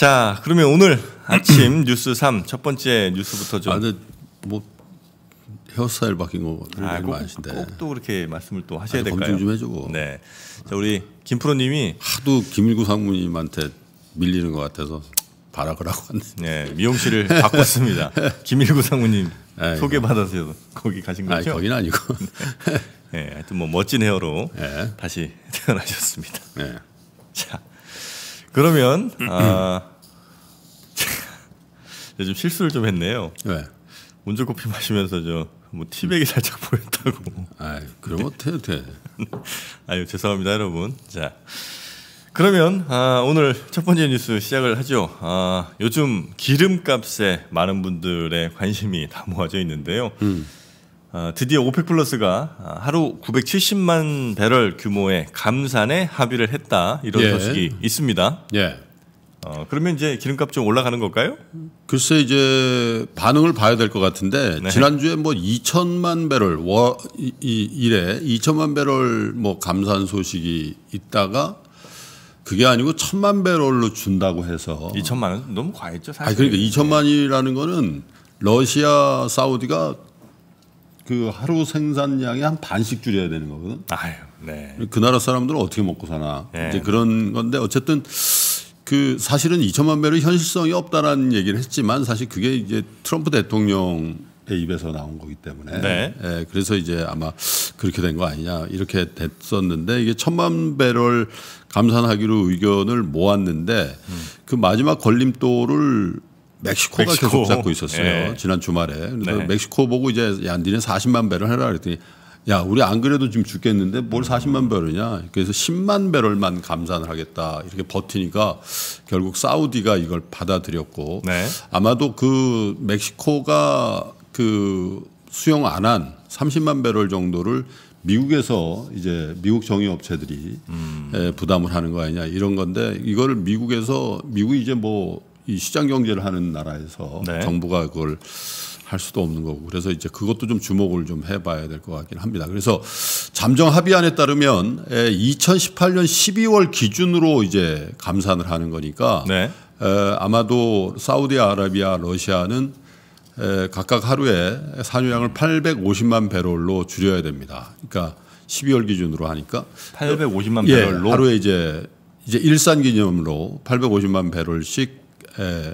자, 그러면 오늘 아침 뉴스 3 첫 번째 뉴스부터 좀. 아, 근데 뭐 헤어스타일 바뀐 거를 아, 많으신데. 꼭또 그렇게 말씀을 또 하셔야 될까요? 검증 좀 해주고. 네. 자, 우리 김프로님이 하도 김일구 상무님한테 밀리는 것 같아서 발악을 하고 왔네. 네, 미용실을 바꿨습니다. 김일구 상무님 아, 소개받아서 거기 가신 아, 거죠? 아니, 거기 아니고. 네. 네, 하여튼 뭐 멋진 헤어로 네. 다시 태어나셨습니다. 네. 자, 그러면 아. 요즘 실수를 좀 했네요. 왜? 네. 운전 커피 마시면서 저 뭐 티백이 살짝 보였다고. 아, 그럼 어떻게 돼? 아유 죄송합니다 여러분. 자. 그러면 아, 오늘 첫 번째 뉴스 시작을 하죠. 아, 요즘 기름값에 많은 분들의 관심이 다 모아져 있는데요. 음. 아, 드디어 오펙 플러스가 하루 970만 배럴 규모의 감산에 합의를 했다 이런 예. 소식이 있습니다. 예. 어, 그러면 이제 기름값 좀 올라가는 걸까요? 글쎄 이제 반응을 봐야 될 것 같은데 네. 지난주에 뭐 2천만 배럴 워, 이, 이, 일에 2천만 배럴 뭐 감산 소식이 있다가 그게 아니고 1 천만 배럴로 준다고 해서 2천만 원 너무 과했죠 사실. 아 그러니까 2천만이라는 거는 러시아 사우디가 그 하루 생산량의 한 반씩 줄여야 되는 거거든. 아유, 네. 그 나라 사람들은 어떻게 먹고 사나 네. 이제 그런 건데 어쨌든 그 사실은 2천만 배를 현실성이 없다라는 얘기를 했지만 사실 그게 이제 트럼프 대통령 의 입에서 나온 거기 때문에 네. 예, 그래서 이제 아마 그렇게 된 거 아니냐 이렇게 됐었는데 이게 천만 배를 감산하기로 의견을 모았는데 음. 그 마지막 걸림돌을 멕시코가 멕시코. 계속 잡고 있었어요 예. 지난 주말에 그래서 네. 멕시코 보고 이제 야 니네 40만 배를 해라 그랬더니 야 우리 안 그래도 지금 죽겠는데 뭘 40만 배럴이냐 그래서 10만 배럴만 감산을 하겠다 이렇게 버티니까 결국 사우디가 이걸 받아들였고 네. 아마도 그 멕시코가 그 수용 안 한 30만 배럴 정도를 미국에서 이제 미국 정유 업체들이 음. 에, 예, 부담을 하는 거 아니냐 이런 건데 이거를 미국에서 미국이 이제 뭐 이 시장 경제를 하는 나라에서 네. 정부가 그걸 할 수도 없는 거고 그래서 이제 그것도 좀 주목을 좀 해봐야 될 것 같긴 합니다. 그래서 잠정 합의안에 따르면 2018년 예, 12월 기준으로 이제 감산을 하는 거니까 네. 에, 예, 아마도 사우디아라비아, 러시아는 에, 예, 각각 하루에 산유량을 850만 배럴로 줄여야 됩니다. 그러니까 12월 기준으로 하니까 850만 배럴로 예, 하루에 이제 이제 일산 기념으로 850만 배럴씩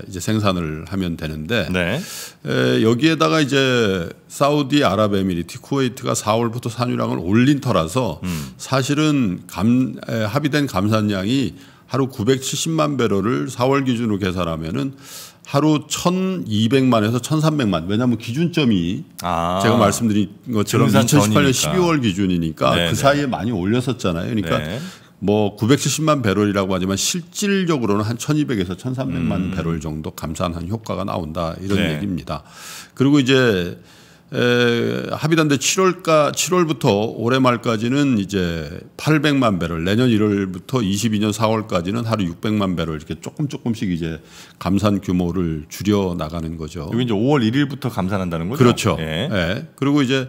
이제 생산을 하면 되는데 네. 에, 여기에다가 이제 사우디 아랍에미리트 쿠웨이트가 4월부터 산유량을 올린 터라서 음. 사실은 감, 에, 합의된 감산량이 하루 970만 배럴을 4월 기준으로 계산하면은 하루 1,200만에서 1,300만. 왜냐하면 기준점이 아, 제가 말씀드린 것처럼 2018년 전이니까. 12월 기준이니까 네네. 그 네. 사이에 많이 올렸었잖아요. 그러니까 네. 뭐 970만 배럴이라고 하지만 실질적으로는 한 1200에서 1300만 음. 배럴 정도 감산한 효과가 나온다 이런 네. 얘기입니다. 그리고 이제 에, 합의단데 7월까 7월부터 올해 말까지는 이제 800만 배럴 내년 1월부터 22년 4월까지는 하루 600만 배럴 이렇게 조금 조금씩 이제 감산 규모를 줄여 나가는 거죠. 여기 이제 5월 1일부터 감산한다는 거죠. 그렇죠. 예. 예. 그리고 이제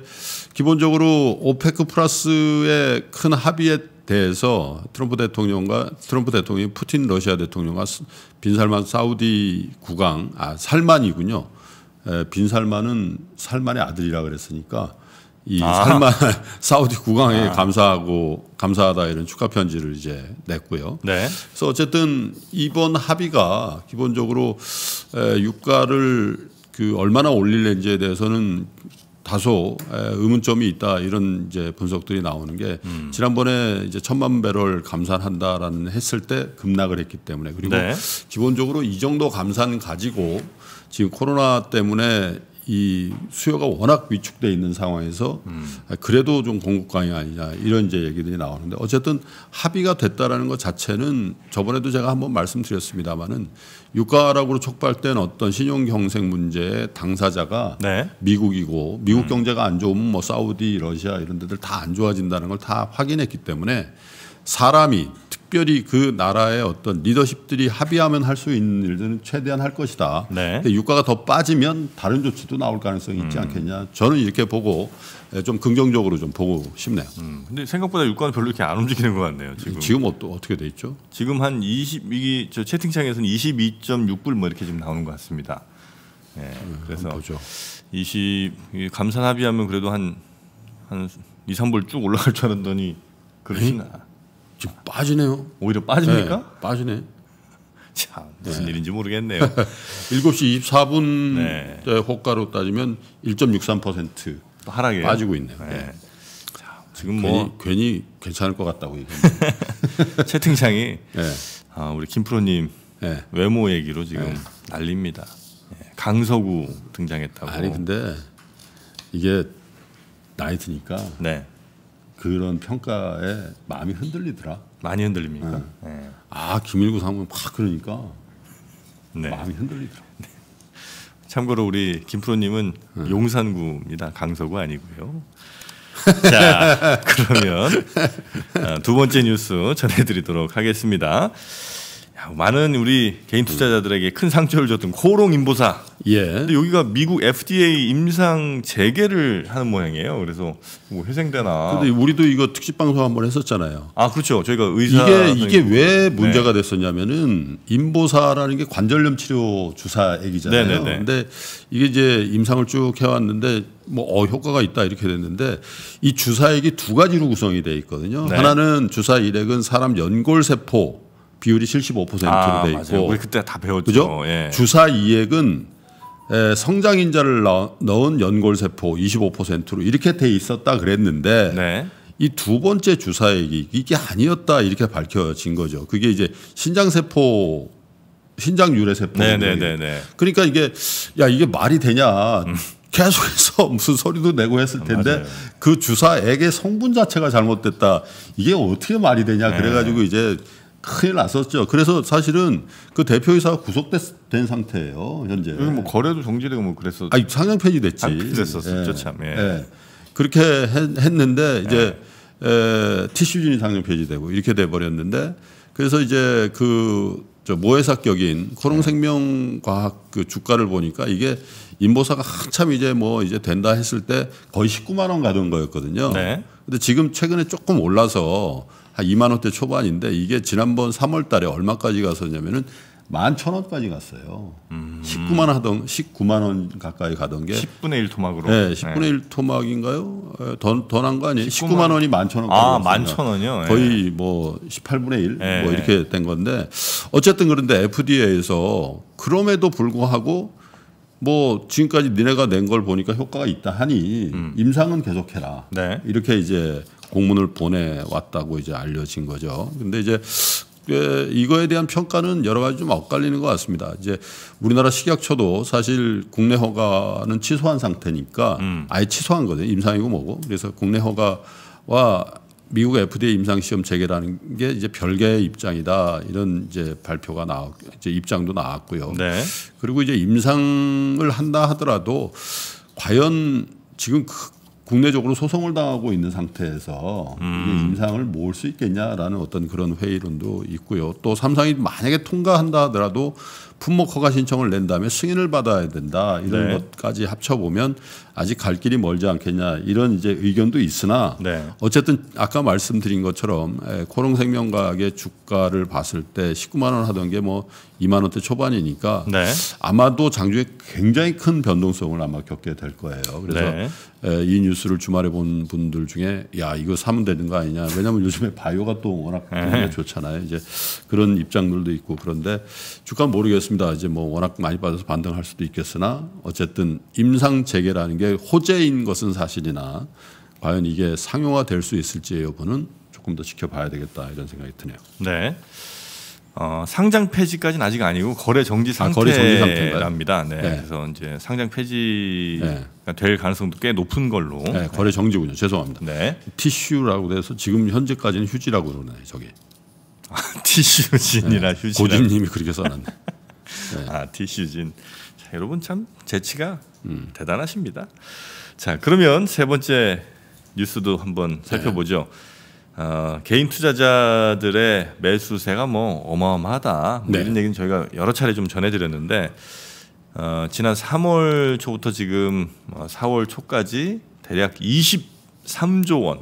기본적으로 오페크 플러스의 큰 합의에 대해서 트럼프 대통령과 트럼프 대통령이 푸틴 러시아 대통령과 빈살만 사우디 국왕 아 살만이군요. 에, 빈살만은 살만의 아들이라 그랬으니까 이 아. 살만 사우디 국왕에 아. 감사하고 감사하다 이런 축하 편지를 이제 냈고요. 네. 그래서 어쨌든 이번 합의가 기본적으로 에, 유가를 그 얼마나 올릴는지에 대해서는 다소 의문점이 있다 이런 이제 분석들이 나오는 게 음. 지난번에 이제 천만 배럴 감산한다라는 했을 때 급락을 했기 때문에 그리고 네. 기본적으로 이 정도 감산 가지고 지금 코로나 때문에 이 수요가 워낙 위축돼 있는 상황에서 음. 그래도 좀 공급 강이 아니냐 이런 이제 얘기들이 나오는데 어쨌든 합의가 됐다라는 것 자체는 저번에도 제가 한번 말씀드렸습니다마는 유가락으로 촉발된 어떤 신용 경색 문제 당사자가 네. 미국이고 미국 음. 경제가 안 좋으면 뭐 사우디, 러시아 이런 데들 다 안 좋아진다는 걸 다 확인했기 때문에 사람이 특별히 그 나라의 어떤 리더십들이 합의하면 할 수 있는 일들은 최대한 할 것이다. 네. 근데 유가가 더 빠지면 다른 조치도 나올 가능성이 있지 음. 않겠냐. 저는 이렇게 보고 좀 긍정적으로 좀 보고 싶네요. 음. 근데 생각보다 유가는 별로 이렇게 안 움직이는 것 같네요. 지금 지금 어떠, 어떻게 돼 있죠? 지금 한 20, 이게 저 채팅창에서는 22.6불 뭐 이렇게 지금 나오는 것 같습니다. 예. 네. 그래서 보죠. 20 감산 합의하면 그래도 한 한 2, 3불 쭉 올라갈 줄 알았더니 그러시나. 지금 빠지네요. 오히려 빠집니까? 네, 빠지네. 참 무슨 네. 일인지 모르겠네요. 7시 24분 네. 호가로 따지면 1.63%하락에 빠지고 있네요. 네. 자, 네. 지금 뭐 괜히, 뭐 괜히, 괜찮을 것 같다고 채팅창이 네. 아, 우리 김프로님 네. 외모 얘기로 지금 난립니다. 예, 강서구 등장했다고. 아니 근데 이게 나이 트니까 네. 그런 평가에 마음이 흔들리더라. 많이 흔들립니까? 네. 네. 아 김일구 상무는 막 그러니까 네. 마음이 흔들리더라. 네. 참고로 우리 김프로님은 네. 용산구입니다. 강서구 아니고요. 자 그러면 어, 두 번째 뉴스 전해드리도록 하겠습니다. 많은 우리 개인 투자자들에게 큰 상처를 줬던 코롱 인보사. 예. 근데 여기가 미국 FDA 임상 재개를 하는 모양이에요. 그래서 뭐 회생되나. 근데 우리도 이거 특집 방송 한번 했었잖아요. 아 그렇죠. 저희가 의사 이게 이게 왜 네. 문제가 네. 됐었냐면은 인보사라는 게 관절염 치료 주사액이잖아요. 네네네. 네. 근데 이게 이제 임상을 쭉 해왔는데 뭐 어, 효과가 있다 이렇게 됐는데 이 주사액이 두 가지로 구성이 돼 있거든요. 네. 하나는 주사 일액은 사람 연골 세포 비율이 75%로 아, 돼 있고 맞아요. 우리 그때 다 배웠죠. 예. 주사 이액은 에, 성장 인자를 넣은 연골세포 25%로 이렇게 돼 있었다 그랬는데 네. 이두 번째 주사액이 이게 아니었다 이렇게 밝혀진 거죠. 그게 이제 신장세포 신장 유래세포. 네네네. 네, 네. 그러니까 이게 야 이게 말이 되냐. 음. 계속해서 무슨 소리도 내고 했을 텐데 맞아요. 그 주사액의 성분 자체가 잘못됐다. 이게 어떻게 말이 되냐. 네. 그래가지고 네. 이제 큰일 났었죠. 그래서 사실은 그 대표이사가 구속된 상태예요 현재. 뭐 거래도 정지되고 뭐 그랬어. 아니 상장 폐지됐지. 아, 그랬었죠 예. 참. 예. 예. 그렇게 했, 는데 이제 예. 에, 티슈진이 상장 폐지되고 이렇게 돼 버렸는데 그래서 이제 그저 모회사격인 코롱생명과학 예. 그 주가를 보니까 이게 인보사가 한참 이제 뭐 이제 된다 했을 때 거의 19만 원 가던 거였거든요. 네. 근데 지금 최근에 조금 올라서 한 2만 원대 초반인데 이게 지난번 3월 달에 얼마까지 갔었냐면은 11,000원까지 갔어요. 음. 19만 원 하던 19만 원 가까이 가던 게 10분의 1 토막으로. 네, 10분의 네. 1 토막인가요? 예, 더더난 거 아니에요? 19만, 19만 원이 11,000원까지. 아, 11,000원이요? 예. 거의 뭐 18분의 1 네. 뭐 이렇게 된 건데 어쨌든 그런데 FDA에서 그럼에도 불구하고 뭐 지금까지 니네가 낸 걸 보니까 효과가 있다 하니 음. 임상은 계속해라. 네. 이렇게 이제 공문을 보내왔다고 이제 알려진 거죠. 근데 이제 이거에 대한 평가는 여러 가지 좀 엇갈리는 것 같습니다. 이제 우리나라 식약처도 사실 국내 허가는 취소한 상태니까 음. 아예 취소한 거든요 임상이고 뭐고. 그래서 국내 허가와 미국 FDA 임상 시험 재개라는 게 이제 별개의 입장이다 이런 이제 발표가 나왔 이제 입장도 나왔고요. 네. 그리고 이제 임상을 한다 하더라도 과연 지금 그 국내적으로 소송을 당하고 있는 상태에서 음. 임상을 모을 수 있겠냐라는 어떤 그런 회의론도 있고요. 또 삼상이 만약에 통과한다 하더라도 품목 허가 신청을 낸 다음에 승인을 받아야 된다 이런 네. 것까지 합쳐보면 아직 갈 길이 멀지 않겠냐 이런 이제 의견도 있으나 네. 어쨌든 아까 말씀드린 것처럼 코롱생명과학의 주가를 봤을 때 19만 원 하던 게 뭐 2만 원대 초반이니까 네. 아마도 장중에 굉장히 큰 변동성을 아마 겪게 될 거예요. 그래서 네. 이 뉴스를 주말에 본 분들 중에 야 이거 사면 되는 거 아니냐 왜냐하면 요즘에 바이오가 또 워낙 네. 좋잖아요. 이제 그런 입장들도 있고 그런데 주가 모르겠어요. 모르겠습니다. 이제 뭐 워낙 많이 빠져서 반등할 수도 있겠으나 어쨌든 임상 재개라는 게 호재인 것은 사실이나 과연 이게 상용화 될 수있을지 여부는 조금 더 지켜봐야 되겠다 이런 생각이 드네요. 네. 어, 상장 폐지까지는 아직 아니고 거래 정지 아, 상태랍니다. 아, 네, 네. 그래서 이제 상장 폐지가 네. 될 가능성도 꽤 높은 걸로. 네, 거래 정지군요. 죄송합니다. 네. 티슈라고 돼서 지금 현재까지는 휴지라고 그러네 저기. 아, 티슈진이라 네. 휴지. 고진님이 그렇게 써놨네. 네. 아디시진 자, 여러분 참 재치가 음. 대단하십니다. 자 그러면 세 번째 뉴스도 한번 네. 살펴보죠. 네. 어, 개인 투자자들의 매수세가 뭐 어마어마하다 뭐 네. 이런 얘기는 저희가 여러 차례 좀 전해드렸는데 어, 지난 3월 초부터 지금 4월 뭐 초까지 대략 23조 원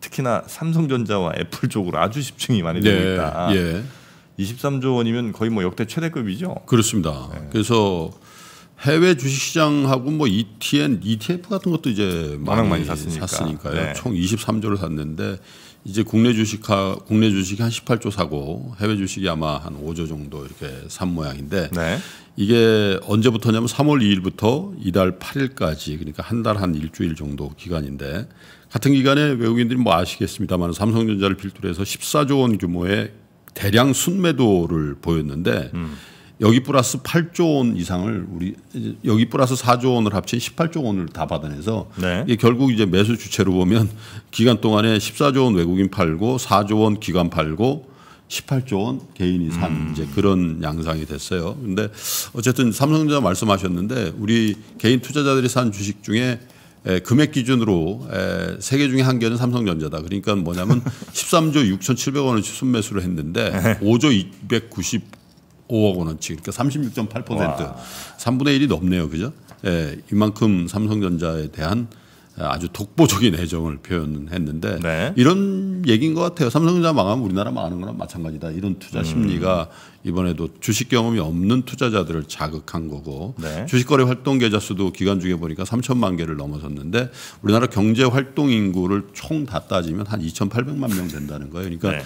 특히나 삼성전자와 애플 쪽으로 아주 집중이 많이 되고 네. 있다. 네. 23조 원이면 거의 뭐 역대 최대급이죠. 그렇습니다. 네. 그래서 해외 주식시장하고 뭐 ETN, ETF 같은 것도 이제 많이, 많이 샀으니까. 샀으니까요. 네. 총 23조를 샀는데 이제 국내 주식하 국내 주식이 한 18조 사고 해외 주식이 아마 한 5조 정도 이렇게 산 모양인데 네. 이게 언제부터냐면 3월 2일부터 이달 8일까지 그러니까 한 달한 한 일주일 정도 기간인데 같은 기간에 외국인들이 뭐 아시겠습니다만 삼성전자를 필두로 해서 14조 원 규모의 대량 순매도를 보였는데 음. 여기 플러스 8조 원 이상을 우리 여기 플러스 4조 원을 합친 18조 원을 다 받아내서 네. 이게 결국 이제 매수 주체로 보면 기간 동안에 14조 원 외국인 팔고 4조 원 기관 팔고 18조 원 개인이 산 음. 이제 그런 양상이 됐어요. 근데 어쨌든 삼성전자 말씀하셨는데 우리 개인 투자자들이 산 주식 중에 에, 금액 기준으로 에, 세개 중에 한 개는 삼성전자다. 그러니까 뭐냐면 13조 6,700원을 순매수를 했는데 5조 295억 원어치 그러니까 36.8% 3분의 1이 넘네요. 그죠? 에, 예, 이만큼 삼성전자에 대한 아주 독보적인 애정을 표현했는데 네. 이런 얘기인 것 같아요. 삼성전자 망하면 우리나라 망하는 거랑 마찬가지다. 이런 투자 음. 심리가 이번에도 주식 경험이 없는 투자자들을 자극한 거고 네. 주식거래 활동 계좌 수도 기간 중에 보니까 3천만 개를 넘어섰는데 우리나라 경제 활동 인구를 총 다 따지면 한 2,800만 명 된다는 거예요. 그러니까 네.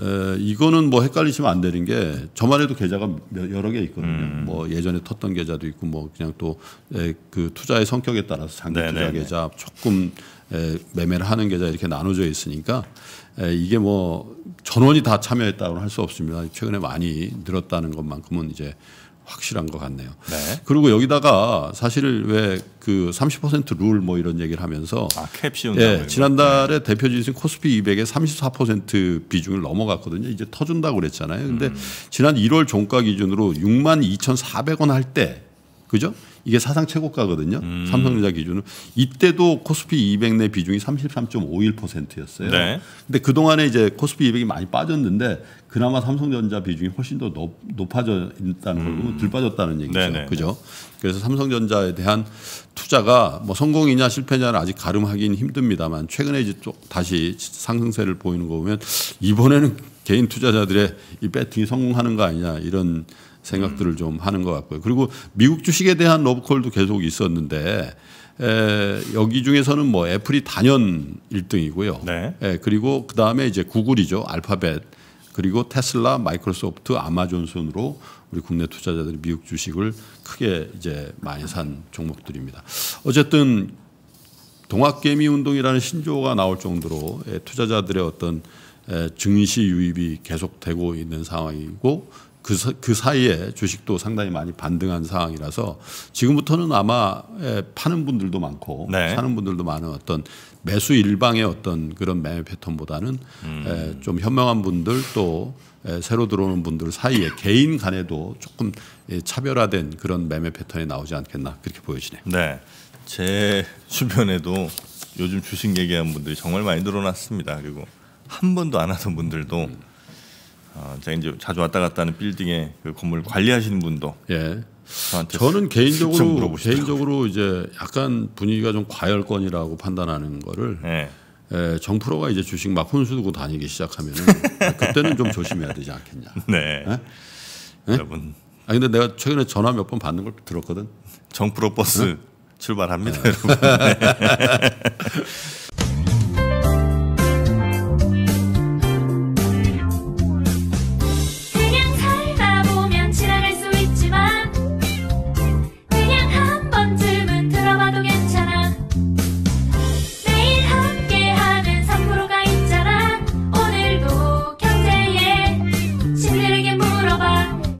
에, 이거는 뭐 헷갈리시면 안 되는 게 저만 해도 계좌가 여러 개 있거든요. 음. 뭐 예전에 텄던 계좌도 있고 뭐 그냥 또 그 투자의 성격에 따라서 장기 네네네. 네, 투자 네. 계좌 조금 에, 매매를 하는 계좌 이렇게 나눠져 있으니까 에, 이게 뭐 전원이 다 참여했다고는 할 수 없습니다. 최근에 많이 늘었다는 것만큼은 이제 확실한 것 같네요. 네. 그리고 여기다가 사실 왜 그 30%룰 뭐 이런 얘기를 하면서 아, 캡씌운 예, 지난달에 네. 대표 지수인 코스피 200에 34% 비중을 넘어갔거든요. 이제 터준다고 그랬잖아요. 근데 음. 지난 1월 종가 기준으로 6 2,400원 할때 그죠? 이게 사상 최고가거든요. 음. 삼성전자 기준은 이때도 코스피 200 내 비중이 33.51%였어요. 네. 근데 그동안에 이제 코스피 200이 많이 빠졌는데 그나마 삼성전자 비중이 훨씬 더 높, 아져 있다는 음. 거고 덜 빠졌다는 얘기죠. 네네. 그죠? 그래서 삼성전자에 대한 투자가 뭐 성공이냐 실패냐는 아직 가름하기는 힘듭니다만 최근에 이제 쪽 다시 상승세를 보이는 거 보면 이번에는 개인 투자자들의 이 배팅이 성공하는 거 아니냐 이런 생각들을 음. 좀 하는 것 같고요. 그리고 미국 주식에 대한 러브콜도 계속 있었는데 에, 여기 중에서는 뭐 애플이 단연 1등이고요. 네. 에, 그리고 그 다음에 이제 구글이죠. 알파벳. 그리고 테슬라, 마이크로소프트, 아마존 순으로 우리 국내 투자자들이 미국 주식을 크게 이제 많이 산 종목들입니다. 어쨌든 동학개미 운동이라는 신조어가 나올 정도로 에, 투자자들의 어떤 증시 유입이 계속되고 있는 상황이고 그, 그 사이에 주식도 상당히 많이 반등한 상황이라서 지금부터는 아마 파는 분들도 많고 네. 사는 분들도 많은 어떤 매수 일방의 어떤 그런 매매 패턴보다는 음. 좀 현명한 분들 또 새로 들어오는 분들 사이에 개인 간에도 조금 차별화된 그런 매매 패턴이 나오지 않겠나 그렇게 보여지네요. 네. 제 주변에도 요즘 주식 얘기하는 분들이 정말 많이 늘어났습니다. 그리고 한 번도 안 하던 분들도 음. 어, 제가 이제 자주 왔다 갔다 하는 빌딩의 그 건물 관리하시는 분도 예. 저는 개인적으로 개인적으로 이제 약간 분위기가 좀 과열권이라고 판단하는 거를 예. 예, 정프로가 이제 주식 막 혼수 두고 다니기 시작하면 그때는 좀 조심해야 되지 않겠냐. 네. 예? 예? 여러분. 아 근데 내가 최근에 전화 몇 번 받는 걸 들었거든. 정프로 버스 응? 예? 출발합니다, 예. 여러분.